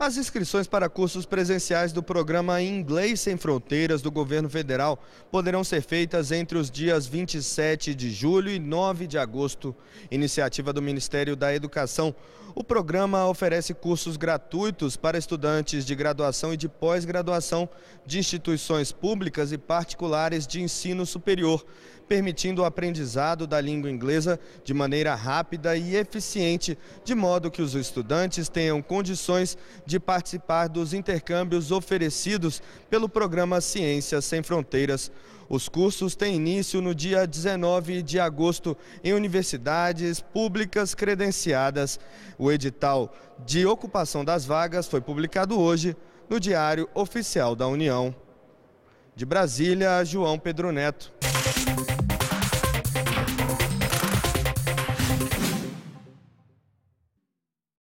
As inscrições para cursos presenciais do programa Inglês Sem Fronteiras do governo federal poderão ser feitas entre os dias 27 de julho e 9 de agosto. Iniciativa do Ministério da Educação. O programa oferece cursos gratuitos para estudantes de graduação e de pós-graduação de instituições públicas e particulares de ensino superior, permitindo o aprendizado da língua inglesa de maneira rápida e eficiente, de modo que os estudantes tenham condições de participar dos intercâmbios oferecidos pelo programa Ciências Sem Fronteiras. Os cursos têm início no dia 19 de agosto em universidades públicas credenciadas. O edital de ocupação das vagas foi publicado hoje no Diário Oficial da União. De Brasília, João Pedro Neto.